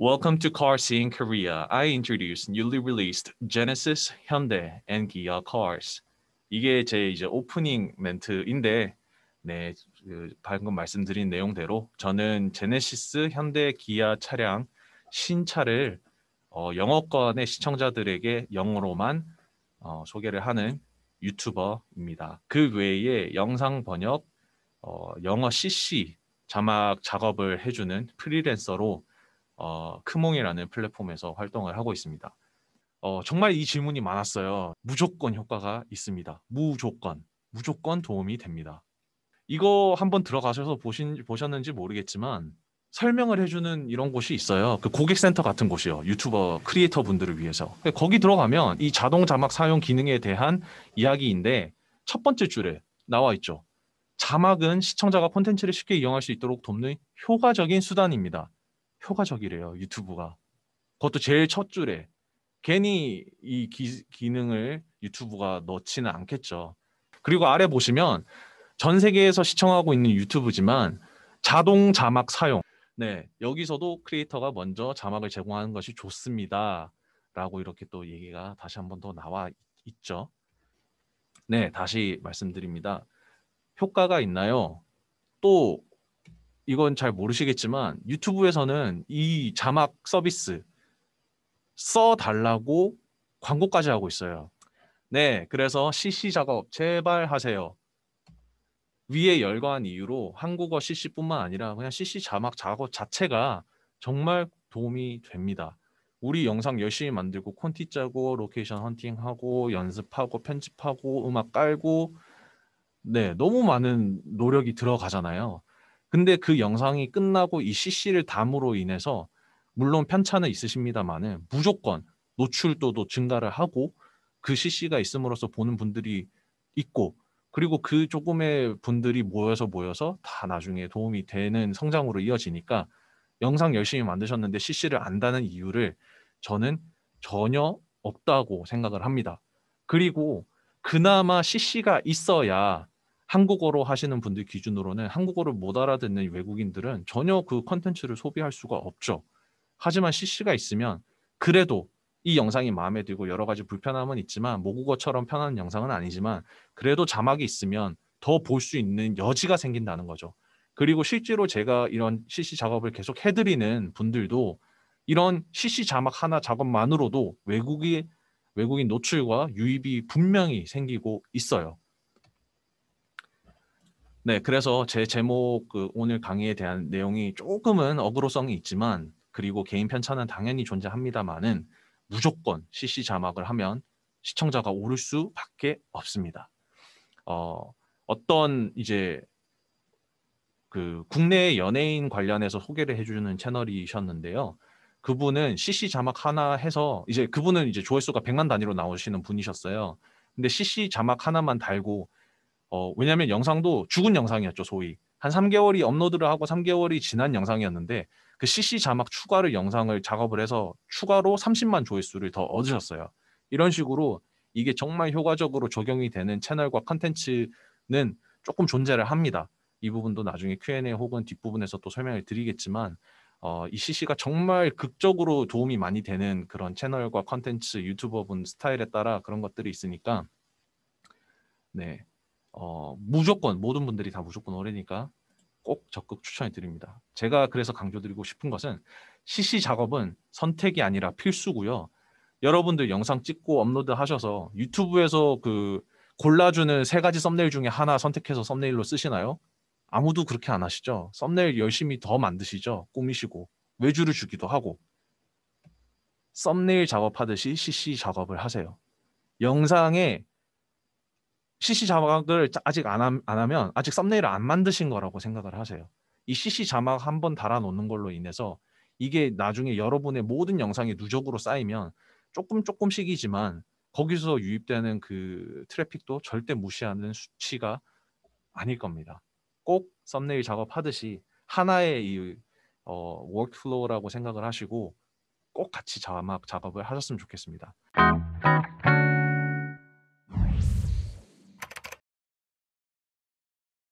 Welcome to Car s i n e Korea. I introduce newly released Genesis, Hyundai, and Kia cars. 이게 제 이제 오프닝 멘트인데, 네, 그 방금 말씀드린 내용대로 저는 제네시스, 현대, 기아 차량 신차를 어, 영어권의 시청자들에게 영어로만 어, 소개를 하는 유튜버입니다. 그 외에 영상 번역, 어, 영어 CC 자막 작업을 해주는 프리랜서로 어, 크몽이라는 플랫폼에서 활동을 하고 있습니다. 어, 정말 이 질문이 많았어요. 무조건 효과가 있습니다. 무조건, 무조건 도움이 됩니다. 이거 한번 들어가셔서 보신, 보셨는지 모르겠지만 설명을 해주는 이런 곳이 있어요. 그 고객센터 같은 곳이요. 유튜버 크리에이터 분들을 위해서. 그 거기 들어가면 이 자동 자막 사용 기능에 대한 이야기인데 첫 번째 줄에 나와 있죠. 자막은 시청자가 콘텐츠를 쉽게 이용할 수 있도록 돕는 효과적인 수단입니다. 효과적이래요 유튜브가 그것도 제일 첫 줄에 괜히 이 기, 기능을 유튜브가 넣지는 않겠죠 그리고 아래 보시면 전 세계에서 시청하고 있는 유튜브지만 자동 자막 사용 네 여기서도 크리에이터가 먼저 자막을 제공하는 것이 좋습니다 라고 이렇게 또 얘기가 다시 한번더 나와 있죠 네 다시 말씀드립니다 효과가 있나요 또 이건 잘 모르시겠지만 유튜브에서는 이 자막 서비스 써 달라고 광고까지 하고 있어요. 네, 그래서 CC 작업 제발 하세요. 위에 열거한 이유로 한국어 CC뿐만 아니라 그냥 CC 자막 작업 자체가 정말 도움이 됩니다. 우리 영상 열심히 만들고 콘티 짜고 로케이션 헌팅하고 연습하고 편집하고 음악 깔고 네, 너무 많은 노력이 들어가잖아요. 근데 그 영상이 끝나고 이 CC를 담으로 인해서 물론 편차는 있으십니다만은 무조건 노출도도 증가를 하고 그 CC가 있음으로써 보는 분들이 있고 그리고 그 조금의 분들이 모여서 모여서 다 나중에 도움이 되는 성장으로 이어지니까 영상 열심히 만드셨는데 CC를 안다는 이유를 저는 전혀 없다고 생각을 합니다. 그리고 그나마 CC가 있어야 한국어로 하시는 분들 기준으로는 한국어를 못 알아듣는 외국인들은 전혀 그 컨텐츠를 소비할 수가 없죠. 하지만 CC가 있으면 그래도 이 영상이 마음에 들고 여러 가지 불편함은 있지만 모국어처럼 편한 영상은 아니지만 그래도 자막이 있으면 더 볼 수 있는 여지가 생긴다는 거죠. 그리고 실제로 제가 이런 CC 작업을 계속 해드리는 분들도 이런 CC 자막 하나 작업만으로도 외국이 외국인 노출과 유입이 분명히 생기고 있어요. 네, 그래서 제 제목 그 오늘 강의에 대한 내용이 조금은 어그로성이 있지만 그리고 개인 편차는 당연히 존재합니다만은 무조건 CC 자막을 하면 시청자가 오를 수밖에 없습니다. 어, 어떤 이제 그 국내 연예인 관련해서 소개를 해주는 채널이셨는데요. 그분은 CC 자막 하나 해서 이제 그분은 이제 조회수가 100만 단위로 나오시는 분이셨어요. 근데 CC 자막 하나만 달고 어, 왜냐면 영상도 죽은 영상이었죠, 소위. 한 3개월이 업로드를 하고 3개월이 지난 영상이었는데 그 CC 자막 추가를 영상을 작업을 해서 추가로 30만 조회수를 더 얻으셨어요. 이런 식으로 이게 정말 효과적으로 적용이 되는 채널과 컨텐츠는 조금 존재를 합니다. 이 부분도 나중에 Q&A 혹은 뒷부분에서 또 설명을 드리겠지만 어, 이 CC가 정말 극적으로 도움이 많이 되는 그런 채널과 컨텐츠 유튜버분 스타일에 따라 그런 것들이 있으니까 네 어, 무조건 모든 분들이 다 무조건 오래니까 꼭 적극 추천해 드립니다. 제가 그래서 강조드리고 싶은 것은 CC 작업은 선택이 아니라 필수고요. 여러분들 영상 찍고 업로드 하셔서 유튜브에서 그 골라주는 세 가지 썸네일 중에 하나 선택해서 썸네일로 쓰시나요? 아무도 그렇게 안 하시죠. 썸네일 열심히 더 만드시죠. 꾸미시고 외주를 주기도 하고 썸네일 작업하듯이 CC 작업을 하세요. 영상에 CC 자막을 아직 안, 함, 안 하면 아직 썸네일을 안 만드신 거라고 생각을 하세요. 이 CC 자막 한 번 달아놓는 걸로 인해서 이게 나중에 여러분의 모든 영상이 누적으로 쌓이면 조금 조금씩이지만 거기서 유입되는 그 트래픽도 절대 무시하는 수치가 아닐 겁니다. 꼭 썸네일 작업하듯이 하나의 이 어, 워크플로우라고 생각을 하시고 꼭 같이 자막 작업을 하셨으면 좋겠습니다.